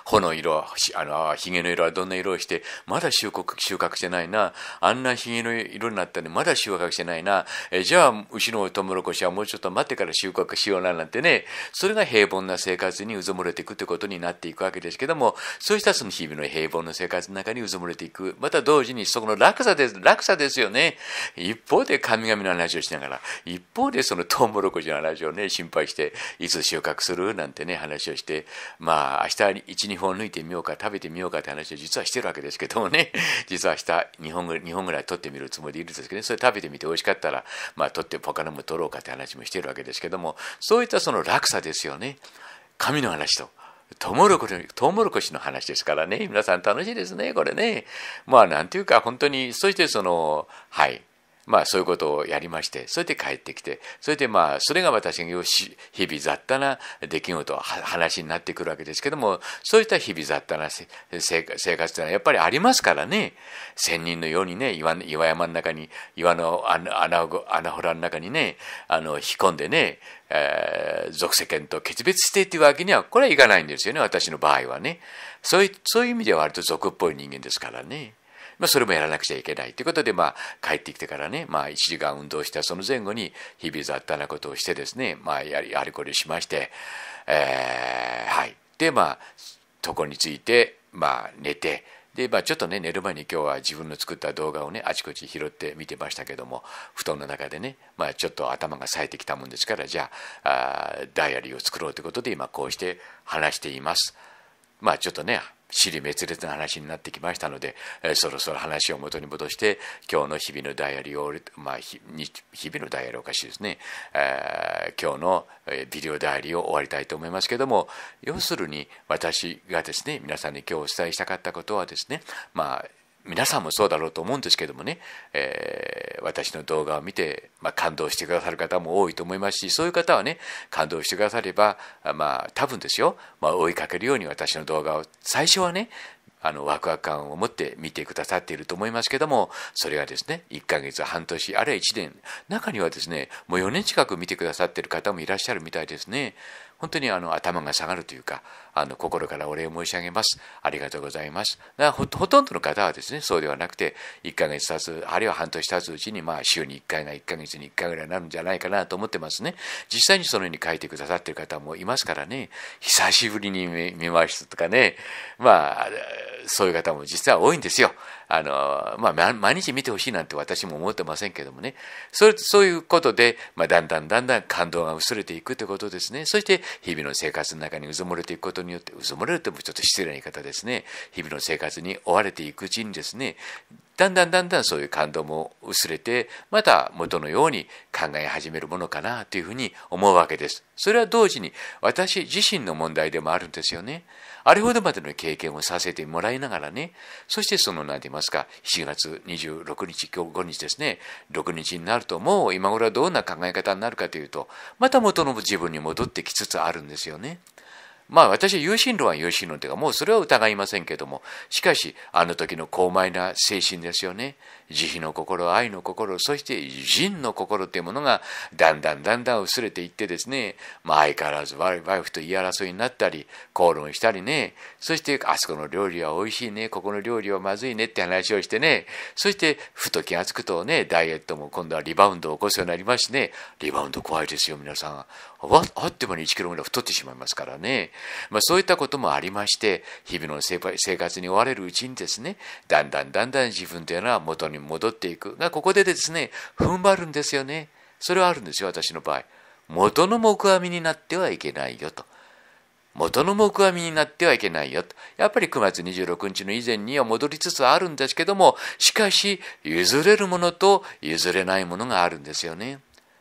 穂の色は、あの、ひげの色はどんな色をして、まだ収穫、収穫してないな。あんなひげの色になったんで、まだ収穫してないな。えじゃあ、牛のトウモロコシはもうちょっと待ってから収穫しような、なんてね。それが平凡な生活にうずもれていくってことになっていくわけですけども、そうしたその日々の平凡の生活の中にうずもれていく。また同時に、そこの落差です、落差ですよね。一方で神々の話をしながら、一方でそのトウモロコシの話をね、心配して、いつ収穫するなんてね、話をして、まあ、明日に、12本抜いてみようか食べてみようかって話を実はしてるわけですけどもね 実は明日2本ぐらい2本ぐらい取ってみるつもりでいるんですけどねそれ食べてみて美味しかったらまあ取って他のも取ろうかって話もしてるわけですけどもそういったその落差ですよね神の話と。トウモロコシトウモロコシの話ですからね皆さん楽しいですねこれねまあなんていうか本当にそしてそのはいまあそういうことをやりまして、それで帰ってきて、それでまあそれが私が日々雑多な出来事、話になってくるわけですけども、そういった日々雑多な生活というのはやっぱりありますからね、仙人のようにね、岩岩山の中に、岩の穴穴ほらの中にね、あの引っ込んでね、えー、俗世間と決別してっていうわけには、これはいかないんですよね、私の場合はね。そういうそういう意味では割と俗っぽい人間ですからね。まあ、それもやらなくちゃいけないということで、まあ、帰ってきてからね、まあ、1時間運動したその前後に、日々雑多なことをしてですね、まあ、やり、あれこれしまして、えー、はい。で、まあ、床について、まあ、寝て、で、まあ、ちょっとね、寝る前に今日は自分の作った動画をね、あちこち拾って見てましたけども、布団の中でね、まあ、ちょっと頭が冴えてきたもんですから、じゃあ、あダイアリーを作ろうということで、今こうして話しています。まあ、ちょっとね、尻滅裂な話になってきましたので、えー、そろそろ話を元に戻して今日の日々のダイアリーを、まあ、日々のダイアリーおかしいですね、えー、今日のビデオダイアリーを終わりたいと思いますけども要するに私がですね皆さんに今日お伝えしたかったことはですねまあ皆さんもそうだろうと思うんですけどもね、えー、私の動画を見て、まあ、感動してくださる方も多いと思いますし、そういう方はね、感動してくだされば、まあ、多分ですよ、まあ、追いかけるように私の動画を最初はね、あのワクワク感を持って見てくださっていると思いますけども、それがですね、1ヶ月、半年、あるいは1年、中にはですね、もう4年近く見てくださっている方もいらっしゃるみたいですね。本当にあの頭が下がるというか、あの心からお礼申し上げます。ありがとうございます。だほとんどの方はですね、そうではなくて、1ヶ月経つ、あるいは半年経つうちに、まあ、週に1回が1ヶ月に1回ぐらいになるんじゃないかなと思ってますね。実際にそのように書いてくださってる方もいますからね、久しぶりに見ましたとかね、まあ、そういう方も実は多いんですよ。あの、まあ、毎日見てほしいなんて私も思ってませんけどもね。それ、そういうことで、まあ、だんだんだんだん感動が薄れていくということですね。そして、日々の生活の中にうずもれていくことによってうもれるともちょっと失礼な言い方ですね日々の生活に追われていくうちにですねだんだんだんだんそういう感動も薄れてまた元のように考え始めるものかなというふうに思うわけですそれは同時に私自身の問題でもあるんですよねあれほどまでの経験をさせてもらいながらねそしてその何て言いますか7月26日今日5日ですね6日になるともう今頃はどんな考え方になるかというとまた元の自分に戻ってきつつあるんですよね。まあ私は有心論は有心論というか、もうそれは疑いませんけれども、しかし、あの時の高邁な精神ですよね。慈悲の心愛の心そして仁の心というものがだんだんだんだん薄れていってですね、まあ、相変わらずワイフと言い争いになったり口論したりねそしてあそこの料理は美味しいねここの料理はまずいねって話をしてねそしてふと気がつくとねダイエットも今度はリバウンドを起こすようになりますしねリバウンド怖いですよ皆さんあってもに1キロぐらい太ってしまいますからね、まあ、そういったこともありまして日々の生活に追われるうちにですねだんだんだんだん自分というのは元にに戻っていく。が、ここでですね、踏ん張るんですよね。それはあるんですよ、私の場合。元の木阿弥になってはいけないよと。元の木阿弥になってはいけないよと。やっぱり9月26日の以前には戻りつつあるんですけども、しかし、譲れるものと譲れないものがあるんですよね。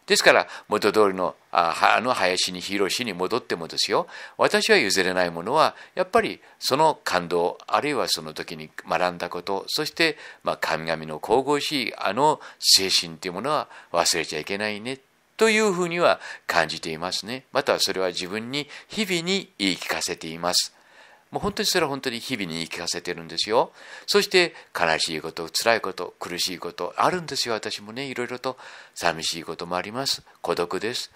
ですから元通りのあの林に広しに戻ってもですよ私は譲れないものはやっぱりその感動あるいはその時に学んだことそして、まあ、神々の神々しいあの精神というものは忘れちゃいけないねというふうには感じていますねまたそれは自分に日々に言い聞かせています。もう本当にそれは本当に日々に言い聞かせてるんですよ。そして悲しいこと、辛いこと、苦しいこと、あるんですよ。私もね、いろいろと寂しいこともあります。孤独です。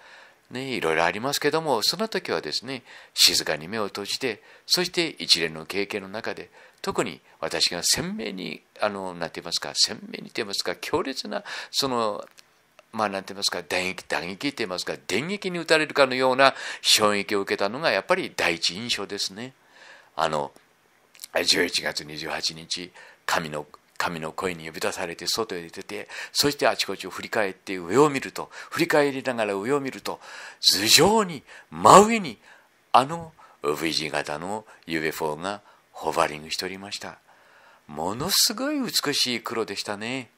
ね、いろいろありますけども、その時はですね、静かに目を閉じて、そして一連の経験の中で、特に私が鮮明に、あの、なんて言いますか、鮮明にと言いますか、強烈な、その、まあ、なんて言いますか、打撃、打撃って言いますか、電撃に打たれるかのような衝撃を受けたのが、やっぱり第一印象ですね。あの11月28日神の神の声に呼び出されて外へ出てそしてあちこちを振り返って上を見ると振り返りながら上を見ると頭上に真上にあの V 字型の UFO がホバリングしておりましたものすごい美しい黒でしたね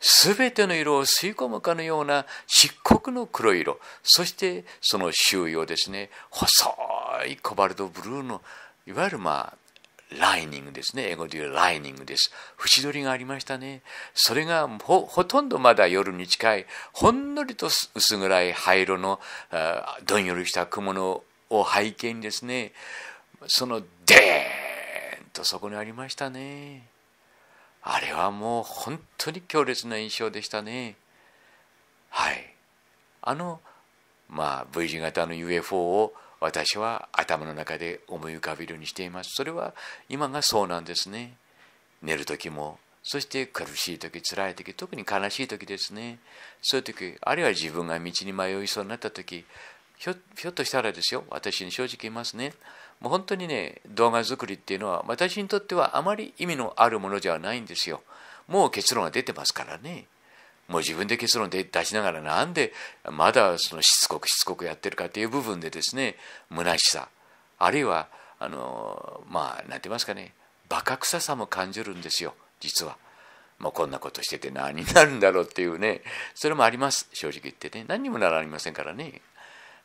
すべての色を吸い込むかのような漆黒の黒色そしてその周囲をですね細いコバルトブルーのいわゆるまあライニングですね。英語で言うライニングです。縁取りがありましたね。それがほとんどまだ夜に近い、ほんのりと薄暗い灰色のどんよりした雲のを背景にですね、そのデーンとそこにありましたね。あれはもう本当に強烈な印象でしたね。はい。あの、まあ、V 字型の UFO を私は頭の中で思い浮かべるようにしています。それは今がそうなんですね。寝る時も、そして苦しい時、辛い時、特に悲しい時ですね。そういう時、あるいは自分が道に迷いそうになった時、ひょひょっとしたらですよ、私に正直言いますね。もう本当にね、動画作りっていうのは私にとってはあまり意味のあるものではないんですよ。もう結論が出てますからね。もう自分で結論で出しながらなんでまだそのしつこくしつこくやってるかという部分でですね虚しさあるいはあのまあ何て言いますかねバカ臭さも感じるんですよ実は。まこんなことしてて何になるんだろうっていうねそれもあります正直言ってね何にもならありませんからね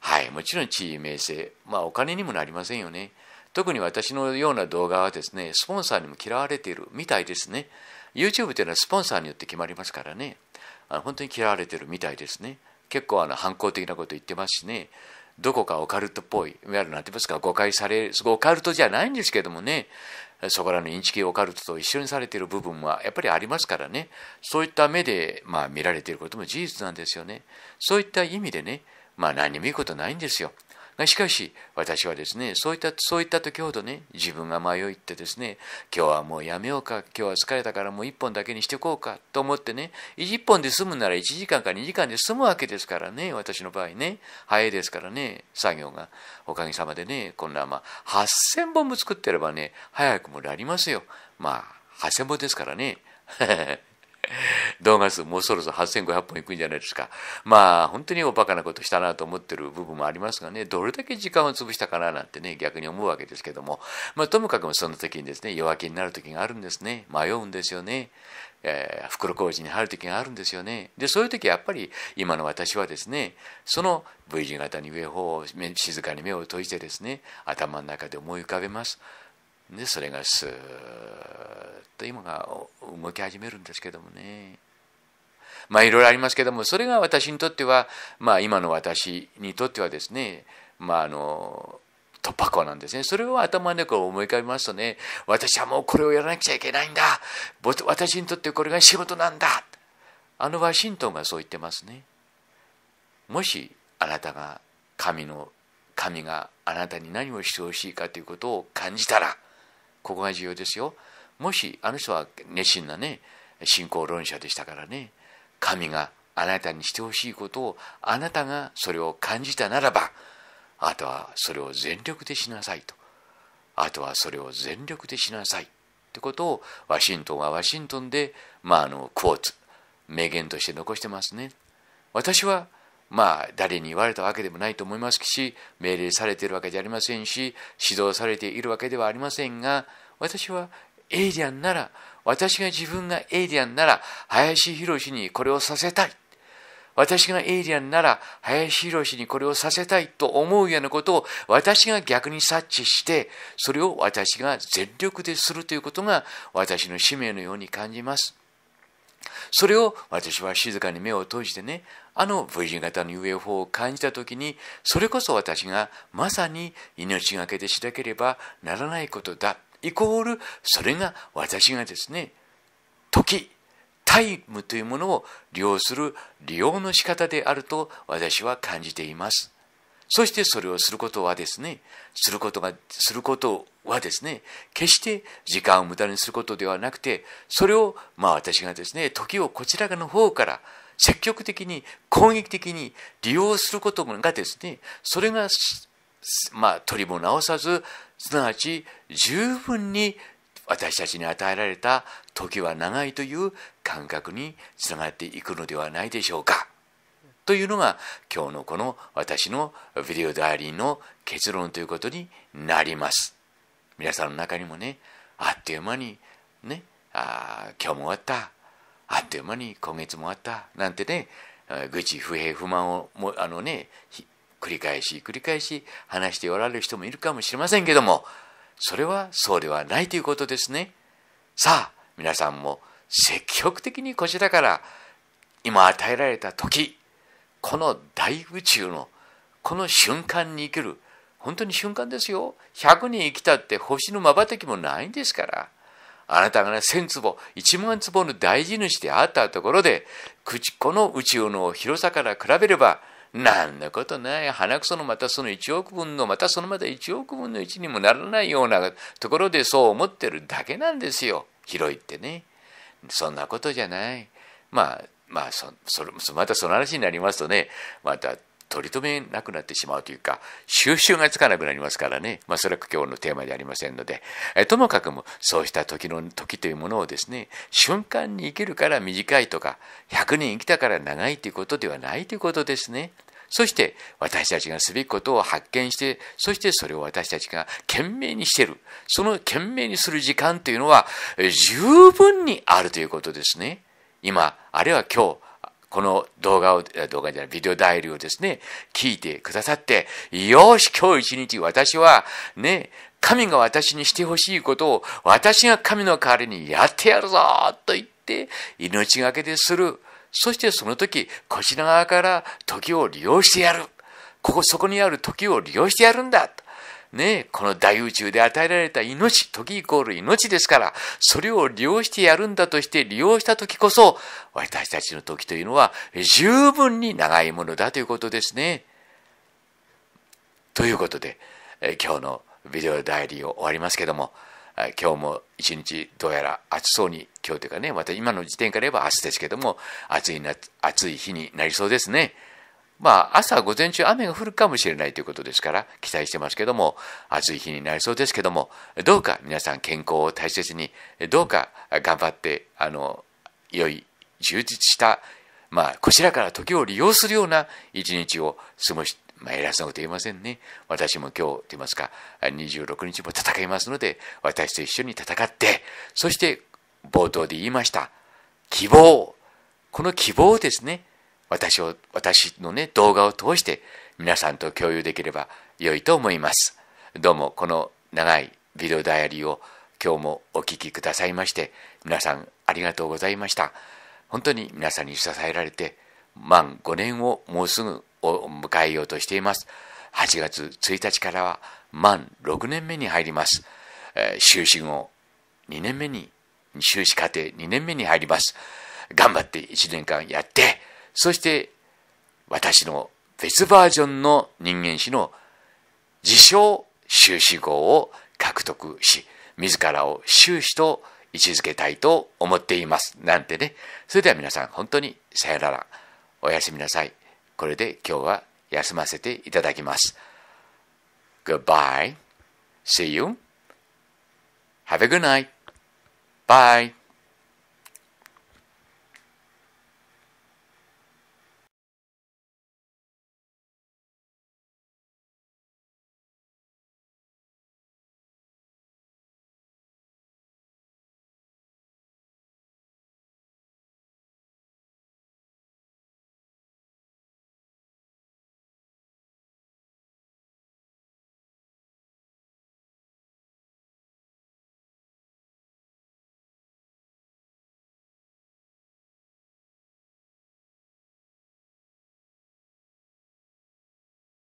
はいもちろん地位名声まあお金にもなりませんよね特に私のような動画はですねスポンサーにも嫌われているみたいですね YouTube というのはスポンサーによって決まりますからねあの本当に嫌われてるみたいですね結構あの反抗的なこと言ってますしねどこかオカルトっぽいいわゆる何て言いますか誤解されすごいオカルトじゃないんですけどもねそこらのインチキオカルトと一緒にされている部分はやっぱりありますからねそういった目で、まあ、見られていることも事実なんですよねそういった意味でねまあ何にもいいことないんですよがしかし私はですねそういったそういった時ほどね自分が迷いってですね今日はもうやめようか今日は疲れたからもう一本だけにしておこうかと思ってね一本で済むなら1時間か2時間で済むわけですからね私の場合ね早いですからね作業がおかげさまでねこんなまあ8000本も作ってればね早くもなりますよまあ8000本ですからね動画数もうそろそろ8500本いくんじゃないですか。まあ、本当におバカなことしたなと思ってる部分もありますがね、どれだけ時間を潰したかななんてね、逆に思うわけですけども、まあ、ともかくもその時にですね、弱気になる時があるんですね。迷うんですよね。えー、袋小路に入る時があるんですよね。で、そういう時やっぱり今の私はですね、その V 字型に上方を静かに目を閉じてですね、頭の中で思い浮かべます。でそれがスーッと今が動き始めるんですけどもねまあいろいろありますけどもそれが私にとってはまあ今の私にとってはですねまああの突破口なんですね。それを頭の中を思い浮かべますとね、私はもうこれをやらなくちゃいけないんだ。私にとってこれが仕事なんだ。あのワシントンがそう言ってますね。もしあなたが神の神があなたに何をしてほしいかということを感じたらここが重要ですよ。もしあの人は熱心なね、信仰論者でしたからね、神があなたにしてほしいことをあなたがそれを感じたならば、あとはそれを全力でしなさいと。あとはそれを全力でしなさい。ってことをワシントンはワシントンで、まあ、あのクォーツ名言として残してますね。私はまあ、誰に言われたわけでもないと思いますし、命令されているわけじゃありませんし、指導されているわけではありませんが、私はエイリアンなら、私が自分がエイリアンなら、林博にこれをさせたい。私がエイリアンなら、林博にこれをさせたいと思うようなことを、私が逆に察知して、それを私が全力でするということが、私の使命のように感じます。それを私は静かに目を閉じてね、あの V 字型の UFO を感じた時にそれこそ私がまさに命がけでしなければならないことだイコールそれが私がですね時タイムというものを利用する利用の仕方であると私は感じています。そしてそれをすることはですね、することが、することはですね、決して時間を無駄にすることではなくて、それを、まあ私がですね、時をこちらの方から積極的に攻撃的に利用することがですねそれがまあ取りも直さずすなわち十分に私たちに与えられた時は長いという感覚につながっていくのではないでしょうか。というのが今日のこの私のビデオダイアリーの結論ということになります。皆さんの中にもねあっという間にねあ今日も終わったあっという間に今月もあったなんてね愚痴不平不満をもあのね繰り返し繰り返し話しておられる人もいるかもしれませんけどもそれはそうではないということですねさあ皆さんも積極的にこちらから今与えられた時この大宇宙のこの瞬間に生きる本当に瞬間ですよ100人生きたって星の瞬きもないんですからあなたがね、千坪、一万坪の大事主であったところで、この宇宙の広さから比べれば、なんだことない。鼻くそのまたその1億分の、またそのまた1億分の1にもならないようなところでそう思ってるだけなんですよ。広いってね。そんなことじゃない。まあ、まあそ、それ、またその話になりますとね、また取り留めなくなってしまうというか、収拾がつかなくなりますからね。まあ、それは今日のテーマでありませんので、えともかくも、そうした時の、時というものをですね、瞬間に生きるから短いとか、100年生きたから長いということではないということですね。そして私たちがすべきことを発見して、そしてそれを私たちが懸命にしている。その懸命にする時間というのは十分にあるということですね。今、あるいは今日、この動画を、動画じゃない、ビデオ代理をですね、聞いてくださって、よし、今日一日私は、ね、神が私にしてほしいことを私が神の代わりにやってやるぞと言って命がけでする。そしてその時、こちら側から時を利用してやる。ここそこにある時を利用してやるんだ。ね、この大宇宙で与えられた命、時イコール命ですから、それを利用してやるんだとして利用した時こそ、私たちの時というのは十分に長いものだということですね。ということで、え今日のビデオ代理を終わりますけども、今日も一日どうやら暑そうに、今日というかね、また今の時点から言えば明日ですけども、暑いな、暑い日になりそうですね。まあ、朝午前中雨が降るかもしれないということですから、期待してますけども、暑い日になりそうですけども、どうか皆さん健康を大切に、どうか頑張って、あの、良い、充実した、まあ、こちらから時を利用するような一日を過ごし、まあ、偉そうなこと言いませんね。私も今日と言いますか、26日も戦いますので、私と一緒に戦って、そして、冒頭で言いました、希望。この希望をですね、私を、私のね、動画を通して皆さんと共有できれば良いと思います。どうもこの長いビデオダイアリーを今日もお聴きくださいまして、皆さんありがとうございました。本当に皆さんに支えられて、満5年をもうすぐを迎えようとしています。8月1日からは満6年目に入ります。えー、修士後2年目に、修士過程2年目に入ります。頑張って1年間やって、そして私の別バージョンの人間史の自称修士号を獲得し、自らを修士と位置づけたいと思っています。なんてね。それでは皆さん本当にさよなら。おやすみなさい。これで今日は休ませていただきます。Goodbye. See you. Have a good night. Bye.